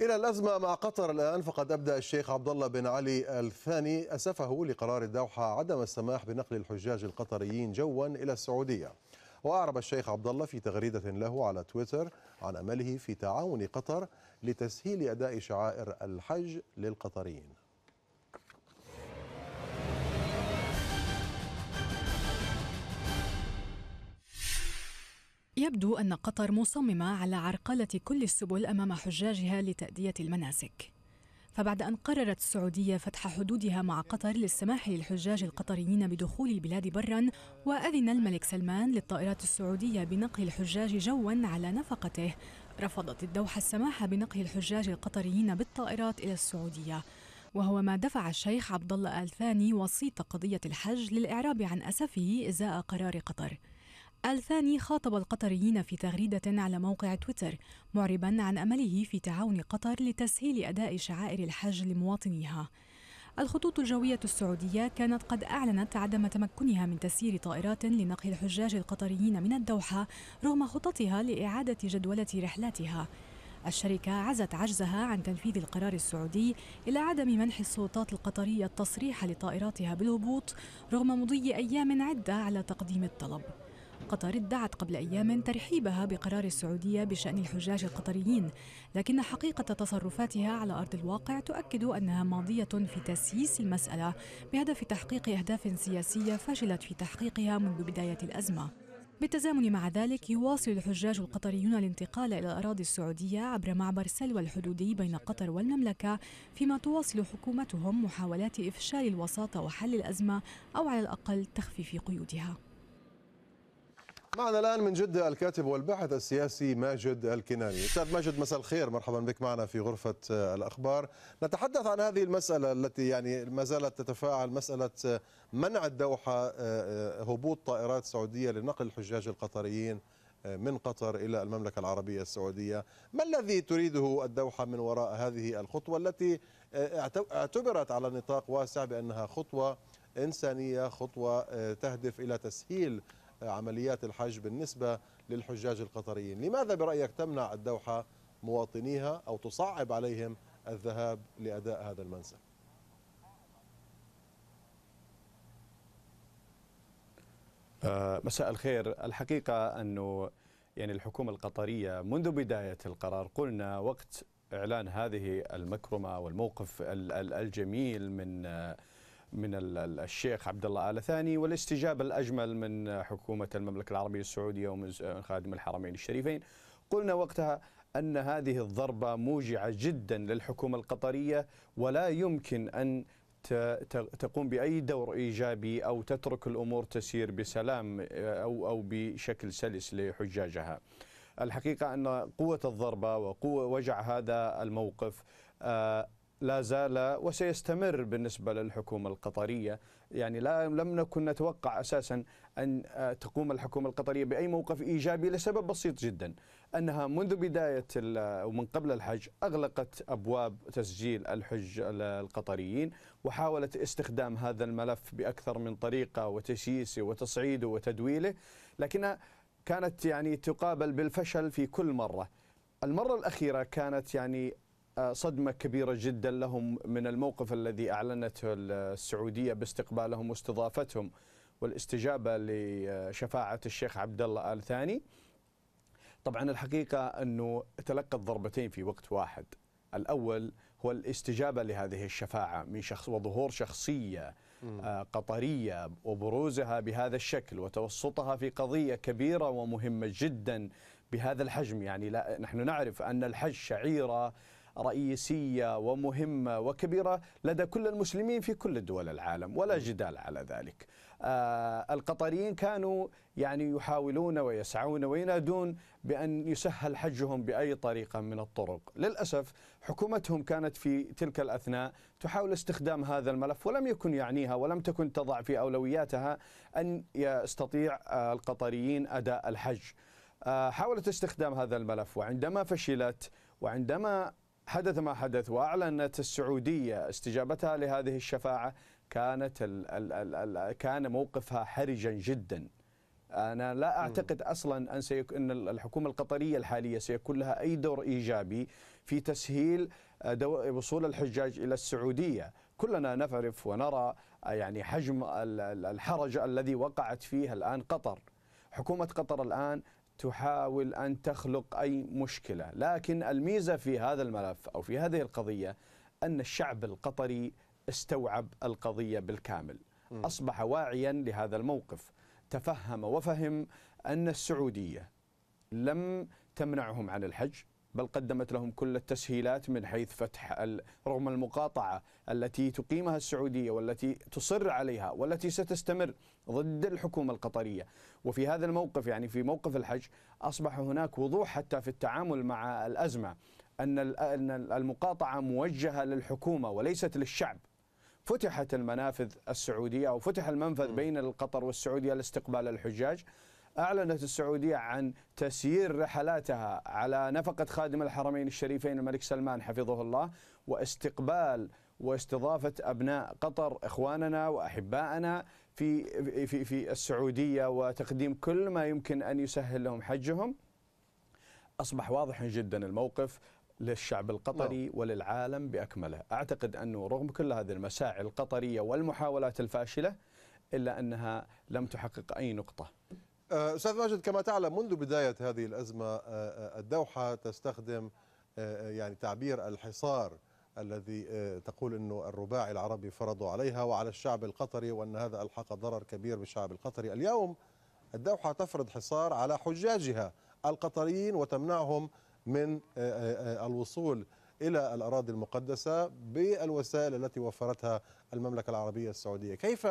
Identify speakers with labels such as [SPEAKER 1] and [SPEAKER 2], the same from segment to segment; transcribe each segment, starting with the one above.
[SPEAKER 1] إلى الأزمة مع قطر الآن فقد أبدى الشيخ عبد الله بن علي الثاني أسفه لقرار الدوحة عدم السماح بنقل الحجاج القطريين جوا إلى السعودية وأعرب الشيخ عبد الله في تغريدة له على تويتر عن أمله في تعاون قطر لتسهيل أداء شعائر الحج للقطريين
[SPEAKER 2] يبدو أن قطر مصممة على عرقلة كل السبل أمام حجاجها لتأدية المناسك فبعد أن قررت السعودية فتح حدودها مع قطر للسماح للحجاج القطريين بدخول البلاد برا وأذن الملك سلمان للطائرات السعودية بنقل الحجاج جوا على نفقته رفضت الدوحة السماح بنقل الحجاج القطريين بالطائرات إلى السعودية وهو ما دفع الشيخ عبد الله آل ثاني وسيط قضية الحج للإعراب عن أسفه إزاء قرار قطر الثاني خاطب القطريين في تغريدة على موقع تويتر معربا عن أمله في تعاون قطر لتسهيل أداء شعائر الحج لمواطنيها الخطوط الجوية السعودية كانت قد أعلنت عدم تمكنها من تسيير طائرات لنقل الحجاج القطريين من الدوحة رغم خططها لإعادة جدولة رحلاتها الشركة عزت عجزها عن تنفيذ القرار السعودي إلى عدم منح السلطات القطرية التصريح لطائراتها بالهبوط رغم مضي أيام عدة على تقديم الطلب قطر ادعت قبل أيام ترحيبها بقرار السعودية بشأن الحجاج القطريين لكن حقيقة تصرفاتها على أرض الواقع تؤكد أنها ماضية في تسييس المسألة بهدف تحقيق أهداف سياسية فشلت في تحقيقها منذ بداية الأزمة بالتزامن مع ذلك يواصل الحجاج القطريون الانتقال إلى الأراضي السعودية عبر معبر سلوى الحدودي بين قطر والمملكة فيما تواصل حكومتهم محاولات إفشال الوساطة وحل الأزمة أو على الأقل تخفيف قيودها
[SPEAKER 1] معنا الان من جده الكاتب والباحث السياسي ماجد الكناني. استاذ ماجد مساء الخير، مرحبا بك معنا في غرفه آه، الاخبار. نتحدث عن هذه المساله التي يعني ما زالت تتفاعل مساله آه، منع الدوحه آه، هبوط طائرات سعوديه لنقل الحجاج القطريين من قطر الى المملكه العربيه السعوديه، ما الذي تريده الدوحه من وراء هذه الخطوه التي اعتبرت على نطاق واسع بانها خطوه انسانيه، خطوه تهدف الى تسهيل عمليات الحج بالنسبة للحجاج القطريين لماذا برأيك تمنع الدوحة مواطنيها أو تصعب عليهم الذهاب لأداء هذا المنسك
[SPEAKER 3] آه، مساء الخير الحقيقة أنه يعني الحكومة القطرية منذ بداية القرار قلنا وقت إعلان هذه المكرمة والموقف الجميل من آه، من الشيخ عبد الله آل ثاني والاستجابة الأجمل من حكومة المملكة العربية السعودية ومن آه، خادم الحرمين الشريفين قلنا وقتها أن هذه الضربة موجعة جدا للحكومة القطرية ولا يمكن أن تقوم باي دور ايجابي او تترك الامور تسير بسلام آه، او او بشكل سلس لحجاجها. الحقيقه ان قوه الضربه وقوه وجع هذا الموقف آه، لا زال وسيستمر بالنسبة للحكومة القطرية يعني لا لم نكن نتوقع أساسا أن آه، تقوم الحكومة القطرية بأي موقف إيجابي لسبب بسيط جدا أنها منذ بداية ومن قبل الحج أغلقت أبواب تسجيل الحج القطريين وحاولت استخدام هذا الملف بأكثر من طريقة وتسييسه وتصعيده وتدويله لكنها كانت يعني تقابل بالفشل في كل مرة المرة الأخيرة كانت يعني صدمة كبيرة جدا لهم من الموقف الذي أعلنته السعودية باستقبالهم واستضافتهم والاستجابة لشفاعة الشيخ عبد الله آل ثاني طبعا الحقيقة أنه تلقت ضربتين في وقت واحد الأول هو الاستجابة لهذه الشفاعة من شخص وظهور شخصية آه، قطرية وبروزها بهذا الشكل وتوسطها في قضية كبيرة ومهمة جدا بهذا الحجم يعني لا نحن نعرف أن الحج شعيرة رئيسية ومهمة وكبيرة لدى كل المسلمين في كل دول العالم ولا جدال على ذلك آه، القطريين كانوا يعني يحاولون ويسعون وينادون بأن يسهل حجهم بأي طريقة من الطرق للأسف حكومتهم كانت في تلك الأثناء تحاول استخدام هذا الملف ولم يكن يعنيها ولم تكن تضع في أولوياتها أن يستطيع آه، القطريين أداء الحج آه، حاولت استخدام هذا الملف وعندما فشلت وعندما حدث ما حدث واعلنت السعوديه استجابتها لهذه الشفاعه كانت الـ الـ الـ الـ كان موقفها حرجا جدا. انا لا اعتقد اصلا ان ان الحكومه القطريه الحاليه سيكون لها اي دور ايجابي في تسهيل آه، وصول الحجاج الى السعوديه، كلنا نعرف ونرى آه، يعني حجم الحرج الذي وقعت فيه الان قطر. حكومه قطر الان تحاول أن تخلق أي مشكلة لكن الميزة في هذا الملف أو في هذه القضية أن الشعب القطري استوعب القضية بالكامل أصبح واعيا لهذا الموقف تفهم وفهم أن السعودية لم تمنعهم عن الحج بل قدمت لهم كل التسهيلات من حيث فتح رغم المقاطعة التي تقيمها السعودية والتي تصر عليها والتي ستستمر ضد الحكومة القطرية وفي هذا الموقف يعني في موقف الحج أصبح هناك وضوح حتى في التعامل مع الأزمة أن المقاطعة موجهة للحكومة وليست للشعب فتحت المنافذ السعودية أو فتح المنفذ بين قطر والسعودية لاستقبال الحجاج أعلنت السعودية عن تسيير رحلاتها على نفقة خادم الحرمين الشريفين الملك سلمان حفظه الله واستقبال واستضافة أبناء قطر إخواننا وأحبائنا في في في السعودية وتقديم كل ما يمكن أن يسهل لهم حجهم أصبح واضحا جدا الموقف للشعب القطري نعم. وللعالم بأكمله أعتقد أنه رغم كل هذه المساعي القطرية والمحاولات الفاشلة إلا أنها لم تحقق أي نقطة
[SPEAKER 1] آه، استاذ ماجد كما تعلم منذ بدايه هذه الازمه آه، آه، الدوحه تستخدم يعني تعبير الحصار الذي تقول انه الرباعي العربي فرضوا عليها وعلى الشعب القطري وان هذا الحق ضرر كبير بالشعب القطري، اليوم الدوحه تفرض حصار على حجاجها القطريين وتمنعهم من الوصول الى الاراضي المقدسه بالوسائل التي وفرتها المملكه العربيه السعوديه، كيف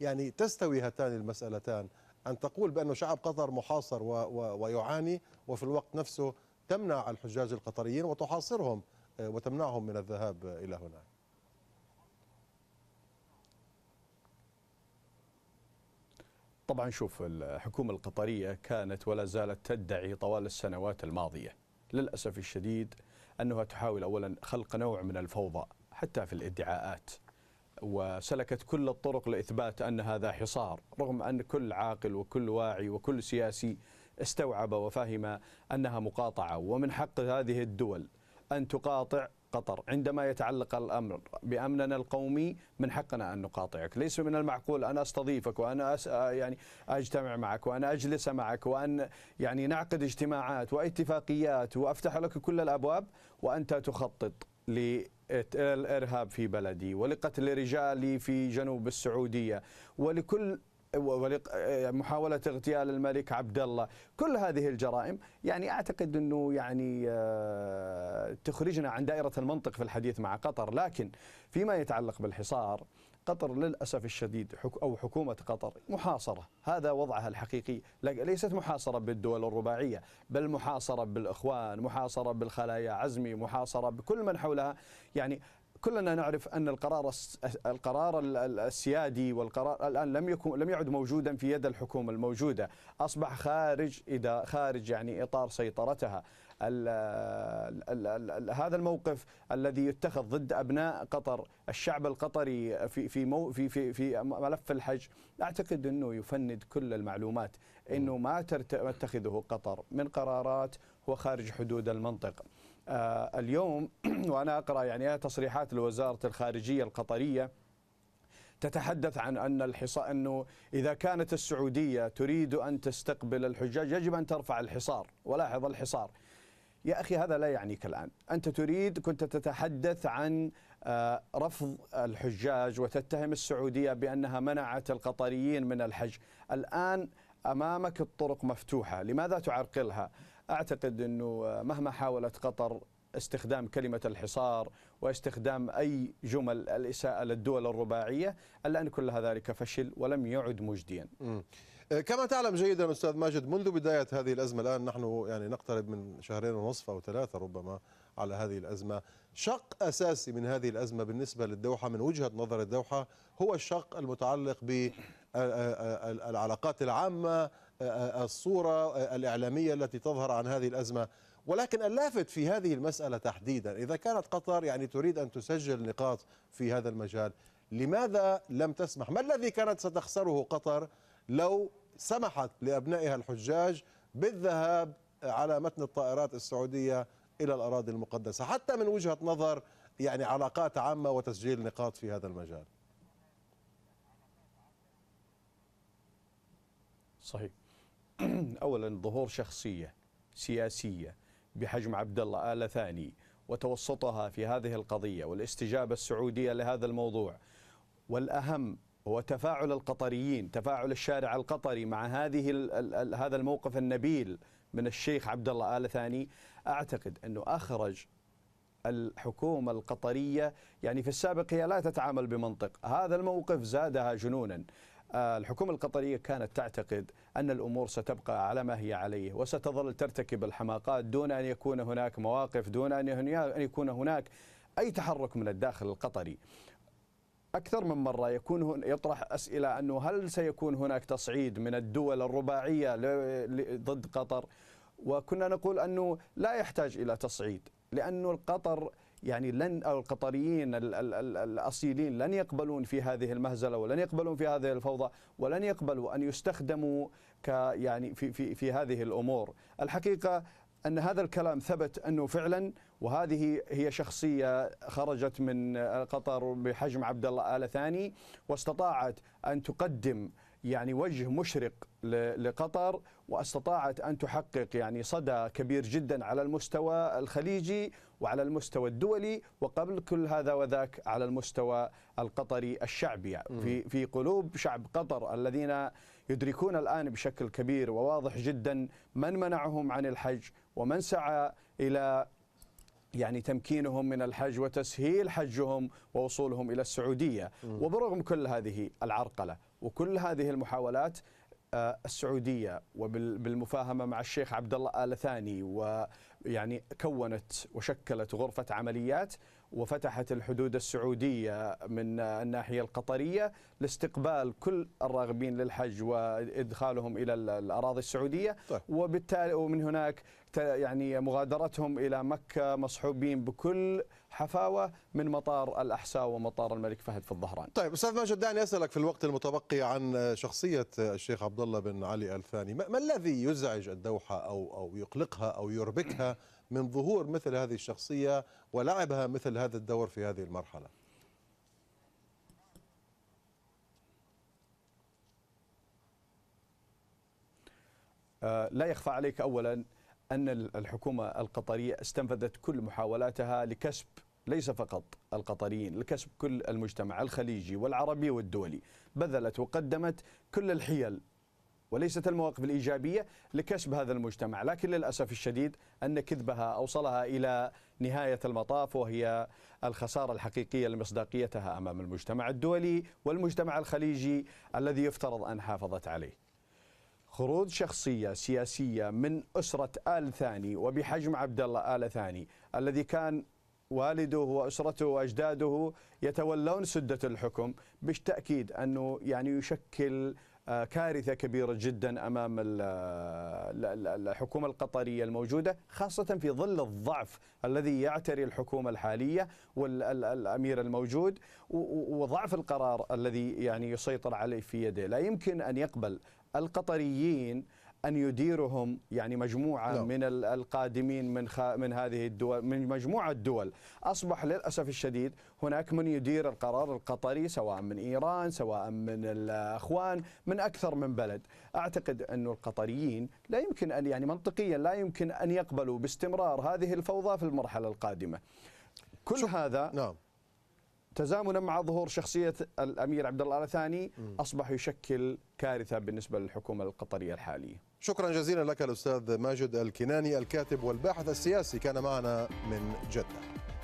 [SPEAKER 1] يعني تستوي هاتان المسالتان؟ أن تقول بأن شعب قطر محاصر و و ويعاني وفي الوقت نفسه تمنع الحجاج القطريين وتحاصرهم آه، وتمنعهم من الذهاب إلى هناك
[SPEAKER 3] طبعا شوف الحكومة القطرية كانت ولا زالت تدعي طوال السنوات الماضية للأسف الشديد أنها تحاول أولا خلق نوع من الفوضى حتى في الادعاءات وسلكت كل الطرق لإثبات أن هذا حصار رغم أن كل عاقل وكل واعي وكل سياسي استوعب وفهم أنها مقاطعة ومن حق هذه الدول أن تقاطع قطر عندما يتعلق الأمر بأمننا القومي من حقنا أن نقاطعك ليس من المعقول أن أستضيفك وأنا أس... يعني أجتمع معك وانا أجلس معك وأن يعني نعقد اجتماعات واتفاقيات وأفتح لك كل الأبواب وأنت تخطط ل الارهاب في بلدي ولقتل رجالي في جنوب السعوديه ولكل محاولة اغتيال الملك عبد الله كل هذه الجرائم يعني أعتقد أنه يعني آه، تخرجنا عن دائرة المنطق في الحديث مع قطر لكن فيما يتعلق بالحصار قطر للأسف الشديد أو حكومة قطر محاصرة هذا وضعها الحقيقي ليست محاصرة بالدول الرباعية بل محاصرة بالإخوان محاصرة بالخلايا عزمي محاصرة بكل من حولها يعني كلنا نعرف ان القرار القرار السيادي والقرار الان لم يكن لم يعد موجودا في يد الحكومه الموجوده، اصبح خارج اذا خارج يعني اطار سيطرتها، هذا الموقف الذي يتخذ ضد ابناء قطر الشعب القطري في في مو في في في ملف الحج اعتقد انه يفند كل المعلومات انه ما تتخذه قطر من قرارات هو خارج حدود المنطقه آه اليوم وانا اقرا يعني آية تصريحات لوزاره الخارجيه القطريه تتحدث عن ان الحصار انه اذا كانت السعوديه تريد ان تستقبل الحجاج يجب ان ترفع الحصار، ولاحظ الحصار، يا أخي هذا لا يعنيك الآن أنت تريد كنت تتحدث عن آه، رفض الحجاج وتتهم السعودية بأنها منعت القطريين من الحج الآن أمامك الطرق مفتوحة لماذا تعرقلها أعتقد أنه آه، مهما حاولت قطر استخدام كلمة الحصار واستخدام أي جمل الإساءة للدول الرباعية الآن كل ذلك فشل ولم يعد مجديا آه، كما تعلم جيدا أستاذ ماجد منذ بداية
[SPEAKER 1] هذه الأزمة الآن نحن يعني نقترب من شهرين ونصف أو ثلاثة ربما على هذه الأزمة شق أساسي من هذه الأزمة بالنسبة للدوحة من وجهة نظر الدوحة هو الشق المتعلق بالعلاقات آه، آه، العامة الصورة الإعلامية التي تظهر عن هذه الأزمة ولكن اللافت في هذه المسألة تحديدا إذا كانت قطر يعني تريد أن تسجل نقاط في هذا المجال لماذا لم تسمح ما الذي كانت ستخسره قطر لو سمحت لأبنائها الحجاج بالذهاب على متن الطائرات السعودية إلى الأراضي المقدسة حتى من وجهة نظر يعني علاقات عامة وتسجيل نقاط في هذا المجال
[SPEAKER 3] صحيح أولا ظهور شخصية سياسية بحجم عبد الله آل ثاني وتوسطها في هذه القضية والاستجابة السعودية لهذا الموضوع والأهم هو تفاعل القطريين تفاعل الشارع القطري مع هذه هذا الموقف النبيل من الشيخ عبد الله آل ثاني أعتقد أنه أخرج الحكومة القطرية يعني في السابق هي لا تتعامل بمنطق هذا الموقف زادها جنونا آه، الحكومة القطرية كانت تعتقد أن الأمور ستبقى على ما هي عليه وستظل ترتكب الحماقات دون أن يكون هناك مواقف دون أن يكون هناك أي تحرك من الداخل القطري أكثر من مرة يكون يطرح أسئلة أنه هل سيكون هناك تصعيد من الدول الرباعية ضد قطر وكنا نقول أنه لا يحتاج إلى تصعيد لأن قطر يعني لن القطريين الاصيلين لن يقبلون في هذه المهزله ولن يقبلون في هذه الفوضى ولن يقبلوا ان يستخدموا ك يعني في في في هذه الامور الحقيقه ان هذا الكلام ثبت انه فعلا وهذه هي شخصيه خرجت من قطر بحجم عبد الله ال ثاني واستطاعت ان تقدم يعني وجه مشرق لقطر واستطاعت ان تحقق يعني صدى كبير جدا على المستوى الخليجي وعلى المستوى الدولي وقبل كل هذا وذاك على المستوى القطري الشعبي في في قلوب شعب قطر الذين يدركون الان بشكل كبير وواضح جدا من منعهم عن الحج ومن سعى الى يعني تمكينهم من الحج وتسهيل حجهم ووصولهم الى السعوديه وبرغم كل هذه العرقله وكل هذه المحاولات آه، السعوديه وبالمفاهمه مع الشيخ عبد الله ال ثاني يعني كونت وشكلت غرفة عمليات وفتحت الحدود السعودية من الناحية القطرية لاستقبال كل الراغبين للحج وإدخالهم إلى الأراضي السعودية طيب. وبالتالي ومن هناك يعني مغادرتهم إلى مكة مصحوبين بكل حفاوة من مطار الأحساء ومطار الملك فهد في الظهران
[SPEAKER 1] طيب أستاذ ماجد دعني أسألك في الوقت المتبقي عن شخصية الشيخ عبد الله بن علي الثاني ما الذي يزعج الدوحة أو, أو يقلقها أو يربكها من ظهور مثل هذه الشخصية ولعبها مثل هذا الدور في هذه المرحلة
[SPEAKER 3] آه، لا يخفى عليك أولا أن الحكومة القطرية استنفذت كل محاولاتها لكسب ليس فقط القطريين لكسب كل المجتمع الخليجي والعربي والدولي بذلت وقدمت كل الحيل وليست المواقف الإيجابية لكسب هذا المجتمع لكن للأسف الشديد أن كذبها أوصلها إلى نهاية المطاف وهي الخسارة الحقيقية لمصداقيتها أمام المجتمع الدولي والمجتمع الخليجي الذي يفترض أن حافظت عليه خروج شخصية سياسية من أسرة آل ثاني وبحجم عبد الله آل ثاني الذي كان والده واسرته واجداده يتولون سده الحكم بالتاكيد انه يعني يشكل آه، كارثة كبيرة جدا أمام آه، الحكومة القطرية الموجودة خاصة في ظل الضعف الذي يعتري الحكومة الحالية والأمير الموجود وضعف القرار الذي يعني يسيطر عليه في يده لا يمكن أن يقبل القطريين ان يديرهم يعني مجموعه لا. نعم. من القادمين من خ... من هذه الدول من مجموعه دول اصبح للاسف الشديد هناك من يدير القرار القطري سواء من ايران سواء من الاخوان من اكثر من بلد اعتقد أن القطريين لا يمكن ان يعني منطقيا لا يمكن ان يقبلوا باستمرار هذه الفوضى في المرحله القادمه كل شو... هذا نعم تزامنا مع ظهور شخصية الأمير عبد الله الثاني أصبح يشكل كارثة بالنسبة للحكومة القطرية الحالية شكرا جزيلا لك
[SPEAKER 1] الأستاذ ماجد الكناني الكاتب والباحث السياسي كان معنا من جدة